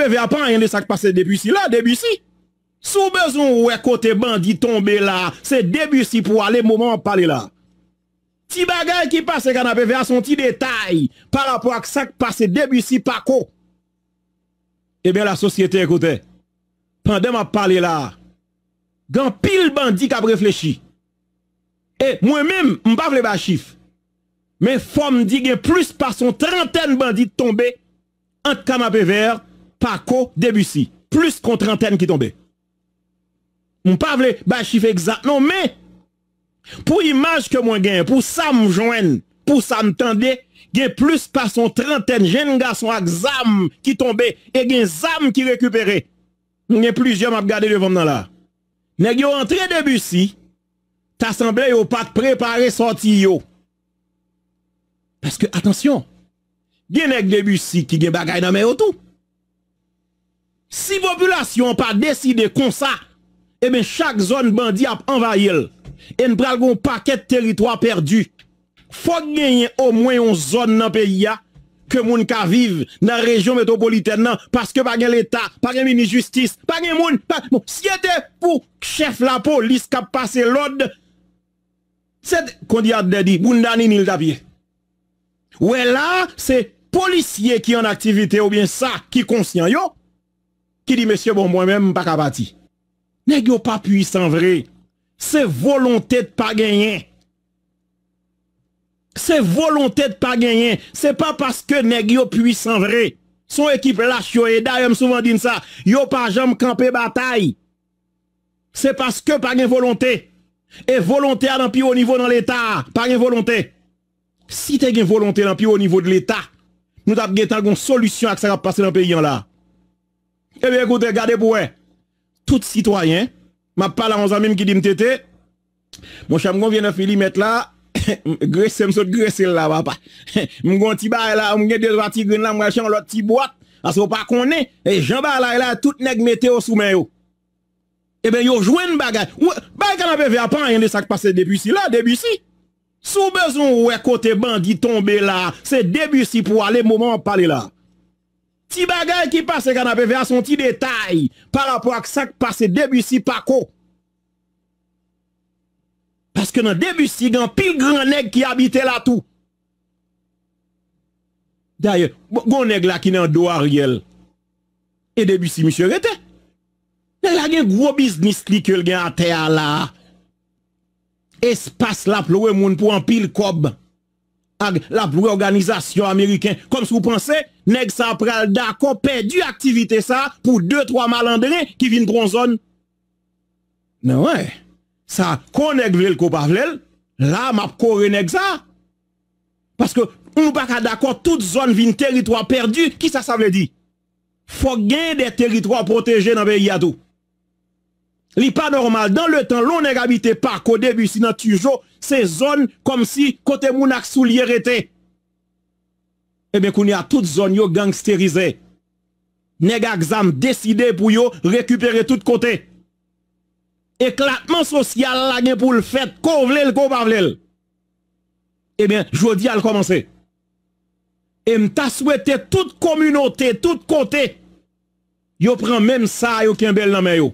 pe ve apan yon de sak pase debi si la, debi si. Sou bezon ou e kote bandi tombe la, se debi si pou ale mouman pale la. Ti bagay ki pase kan api ve a son ti detay, pala pou ak sak pase debi si pa ko. Ebe eh la sosyete, ekote, pandem ap pale la, gen pil bandi ka brefleshi. E mwen men, mbavle ba chif, men fom di gen plus pason 30 bandi tombe ant kan api ver, Pa ko, debi si, plus kon trenten ki tombe. Mwen pa vle, ba chife gza, non, men, pou imaj ke mwen gen, pou sa mwen joen, pou sa mwen tende, gen plus pa son trenten, gen nga son ak zanm ki tombe, e gen zanm ki rekupere. Ngen plizyon ap gade devon nan la. Nen gen yo rentre debi si, ta sanble yo pat prepare soti yo. Paske, atensyon, gen ek debi si ki gen bagay nan men yo tou. Si populasyon pa deside kon sa, e men chak zon bandi ap envayel, en pral goun paket teritwa perdu, fok genyen o mwen yon zon nan peyi ya, ke moun ka vive nan rejyon metropolitè nan, paske pa gen l'Etat, pa gen mini-justis, pa gen moun, pa gen moun, siye te pou chef la polis kap pase lode, se kondi ad de di, moun dani nil tapye. Ou e la, se polisye ki an aktivite ou bien sa, ki konsyen yo, Ki di mèsyè bon mwen mèm mpaka pati. Nèk yo pa pwis an vre. Se volontè d'pa genyen. Se volontè d'pa genyen. Se pa paske nèk yo pwis an vre. Son ekip lach yo e dayem souvan din sa. Yo pa jom kampe batay. Se paske pa genyon volontè. E volontè an an pi ou nivou nan l'Etat. Pa genyon volontè. Si te genyon volontè an an pi ou nivou de l'Etat. Nou ta genyon solusyon ak sa kap pase nan pe yon la. Ebe, eh goutre, gade pou wè, tout citoyen, ma pala anzami mki dim tete, mwen chan mgon vyen a fili met la, mwen gwen ti ba e la, mwen gen de dra ti gwen la, mwen chan lot ti boat, aso pa konen, e jan ba e la, tout neg meteo sou men yo. Ebe, yo jwen bagay, wè, bay kan apè ve apan, yon de sak pase debi si la, debi si, sou bezon wè kote bandi tombe la, se debi si pou ale mouman pale la. Ti bagay ki pase gana pe ve a son ti detay Par apwa ak sak pase debi si pako Paske nan debi si gen pil gran neg ki abite la tou Daye, gon neg la ki nan do a riel E debi si misyo rete E la gen gwo biznis li ke l gen a teya la Espas la plowe moun pou an pil kob Ag la pou reorganizasyon Ameriken. Kom se pou panse, neg sa pral da ko pe du aktivite sa pou 2-3 malandene ki vin pron zon. Nan wè, sa kon neg vlel ko pa vlel, la map kore neg sa. Paske, un pa ka da ko tout zon vin teritwa perdu, ki sa sa vle di? Fok gen de teritwa proteje nan be yadou. Li pa normal, dan le tan lon neg habite pa ko debi sinan tujou, se zon kom si kote moun aksou liye rete. Emen eh kouni a tout zon eh yo gangsterize. Neg aksam deside pou yo rekupere tout kote. Eklatman sosyal la gen pou l fete, kou vlel, kou pavlel. Emen, jodi al komanse. Emen ta swete tout komunote, tout kote. Yo pren men sa yo ken bel nan men yo.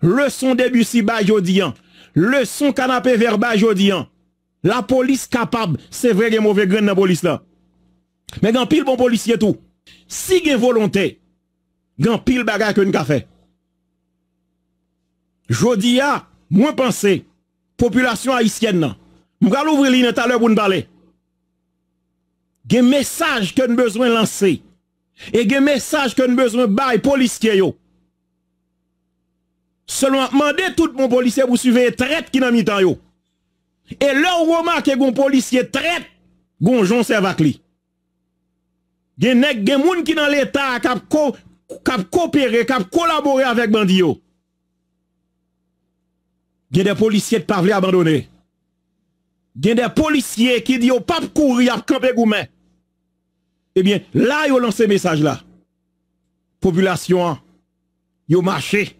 Le son debi si ba jodi an. Le son kanape ver ba jodi an. La polis kapab. Se vre gen mouve gren nan polis la. Men gen pil bon polis yetou. Si gen volonte, gen pil bagay ke un kafe. Jodi a, mwen pense, populasyon haisyen nan. Mwen kal ouvre li neta le pou n'bale. Gen mesaj ke n'bezwen lansi. E gen mesaj ke n'bezwen bay polis kye yo. Se lwa mande tout moun polisye pou suveye tret ki nan mi tan yo. E lè ou woma ke goun polisye tret goun jon servak li. Gen nek gen moun ki nan l'Etat kap kopere, kap kolabore avèk bandi yo. Gen de polisye tpavle abandone. Gen de polisye ki di yo pap kouri ap kampè goumen. Ebyen, eh la yo lanse mesaj la. Populasyon yo mâche.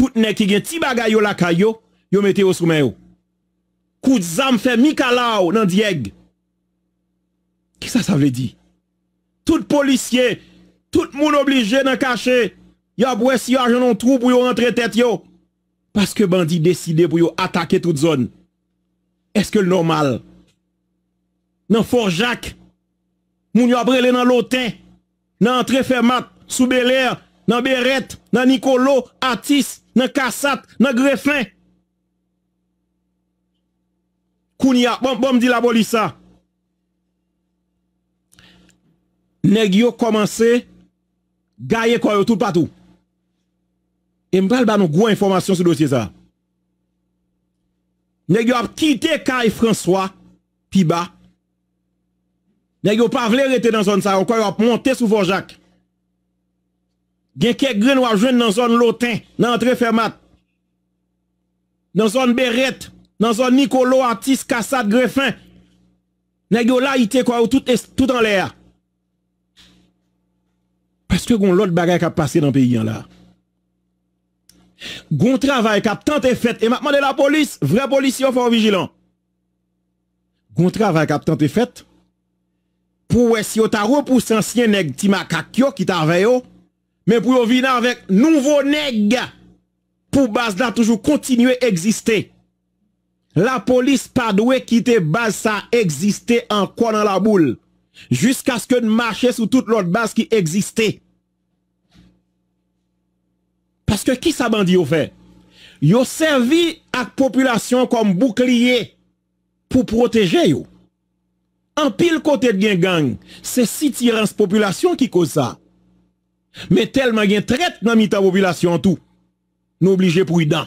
tout nek y gen ti bagay yo lakay yo, yo mette yo soumen yo. Kout zam fe Mikalaw nan Dieg. Kisa sa vle di? Tout polisye, tout moun oblije nan kache, yo abwes yo ajenon trou pou yo entre tete yo, paske bandi deside pou yo atake tout zon. Eske l normal? Nan Forjac, moun yo abrele nan loten, nan entre fermat, soubeler, nan Beret, nan Nikolo, Atis, Nè kassat, nè grefen Kounia, bom bom di la bolisa Nè gyo komanse Gaye kwa yo tout patou E m pral ban nou gwa informasyon sou dosye sa Nè gyo ap kite kaye François Piba Nè gyo pa vle rete danson sa On kwa yo ap monte sou Forjac Gen kek gren wajwen nan zon loten, nan antre fermat. Nan zon beret, nan zon Nikolo, Atis, Kassad, Grefin. Nèk yo la ite kwa ou tout an lè ya. Peske kon lot bagay ka pase nan peyi an la. Gon travay ka ptante fèt, e matman de la polis, vre polis yon fò vijilan. Gon travay ka ptante fèt, pou wè si yo taro pou sensyen nèk ti makak yo ki tarveyo, men pou yo vina avèk nouvo neg pou baz nan toujou kontinue egziste. La polis pa dwe ki te baz sa egziste an kwa nan la boule, jisk aske nou mache sou tout lout baz ki egziste. Paske ki sa bandi yo fè? Yo servi ak populasyon kom boukliye pou proteje yo. An pil kote de gen gang, se si tirans populasyon ki koz sa, Men telman gen tret nan mita popilasyon an tou N'oblije pou y dan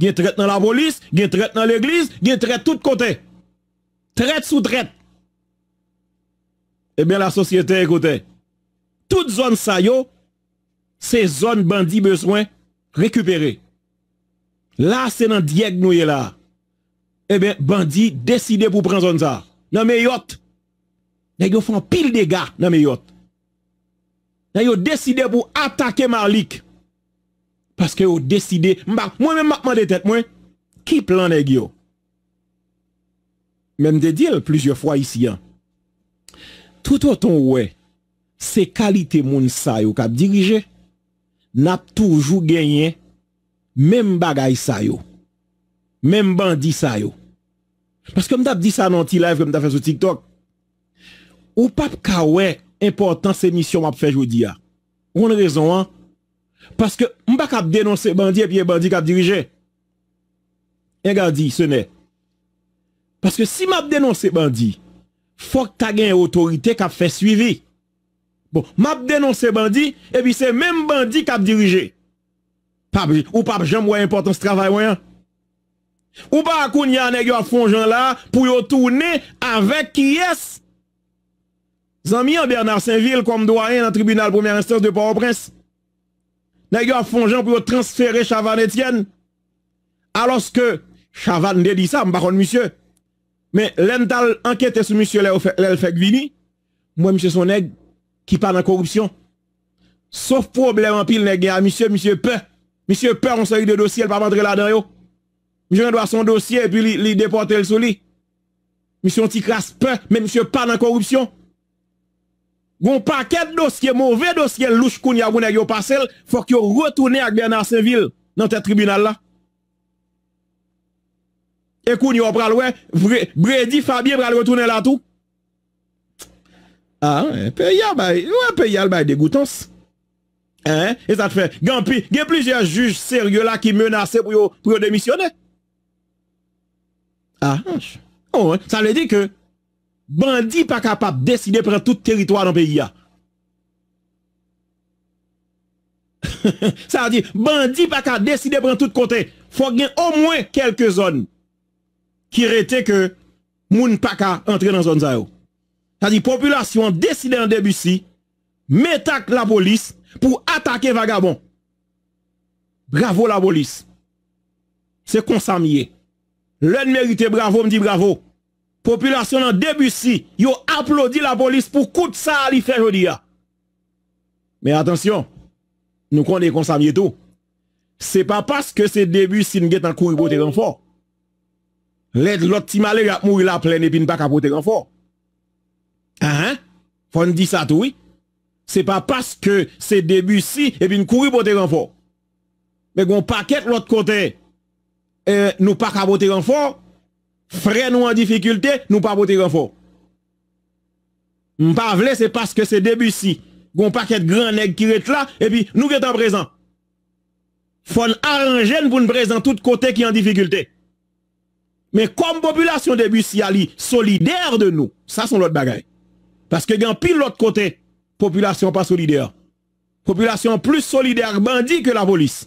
Gen tret nan la polis Gen tret nan l'eglis Gen tret tout kote Tret sou tret Ebe la sosyete ekote Tout eh zon sa yo Se zon bandi beswen Rekupere La se nan dièg nou ye la Ebe bandi deside pou pran zon sa Nan me yot Nan yo fon pil dega nan me yot Na yo deside pou atake malik. Paske yo deside, mbak, mwen men makman de tet mwen. Ki plan e gyo? Mwen mde di el plizye fwa isi an. Tout woton wè, se kalite moun sayo kap dirije, nap toujou genye, men bagay sayo. Men bandi sayo. Paske mta ap di sa nan ti live ke mta fè sou TikTok. Ou pap ka wè, impotant se misyon m ap fe joudi a. Goun rezon an. Paske m pa kap denonse bandi epi e bandi kap dirije. E gadi, se ne. Paske si m ap denonse bandi, fok ta gen otorite kap fe suivi. Bon, m ap denonse bandi, epi se men bandi kap dirije. Ou pap jom wè impotant se travay wè an. Ou pa akoun yane yo a fon jan la pou yo toune avèk kyes. Zan mi an Bernard Saint-Ville kom doayen an tribunal premier instance de Port-au-Prince Nè gè an fonjè an pou yo transfère Chavannes etienne Aloske Chavannes dey di sa, m'bakon monsie Mè lèntal an kète sou monsie lèl fèk vini Mwen monsie son nèg ki pan an korupsyon Sòf problem an pil nè gè an monsie, monsie pe Monsie pe an sa yi de dosye, el pa mandre la den yo Monsie an doar son dosye, epi li depote el sou li Monsie an ti kras pe, monsie pan an korupsyon Gon paket doske, mouvè doske, louch koun ya vounen yo pasel, fòk yo retounen ak bè nan se vil, nan te tribunal la. E koun yo pral wè, Bredi Fabie pral retounen la tou. Ha, ah, pe yal bè, pe yal bè degoutans. He, e sa te fè, gen pi, gen plijè juj seriola ki menase pou yo demisyonè. Ha, anj. Ou, anj, sa lè di ke... Bandi pa kapap deside pren tout teritwa nan peyi ya. Sa di, bandi pa kapap deside pren tout kote. Fok gen o mwen kelke zon. Ki rete ke moun pa kapap entre nan zon zayou. Sa di, populasyon deside an debi si. Metak la bolis pou atake vagabon. Bravo la bolis. Se konsamye. Len merite bravo mdi bravo. Populasyon nan debi si yo aplodi la polis pou kout sa li ferro di ya Men atensyon, nou kon de konsam euh, yetou Se pa paske se debi si nou get nan kouri bote renfor Led lot ti male yap mou ila plen epi nou pa kapote renfor Fon di sa toui Se pa paske se debi si epi nou kouri bote renfor Men kon paket lot kote nou pa kapote renfor Fren ou an difikulte, nou pa bote gan fo. M pa vle se paske se debi si, goun pa ket gran neg ki ret la, e pi nou ket an prezan. Fon aranjen pou n prezan tout kote ki an difikulte. Me kom populasyon debi si a li solider de nou, sa son lot bagay. Paske gen pil lot kote, populasyon pa solider. Populasyon plus solider bandi ke la polis.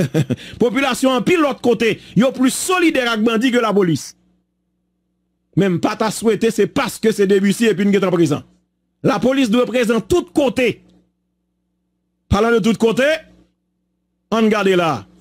Population en pile l'autre côté, yo plus solidaire avec bandit que la police. Même pas ta souhaité, c'est parce que c'est Debussy et puis nous en prison. La police doit tous tout côté. Parlant de tout côté, on garde là.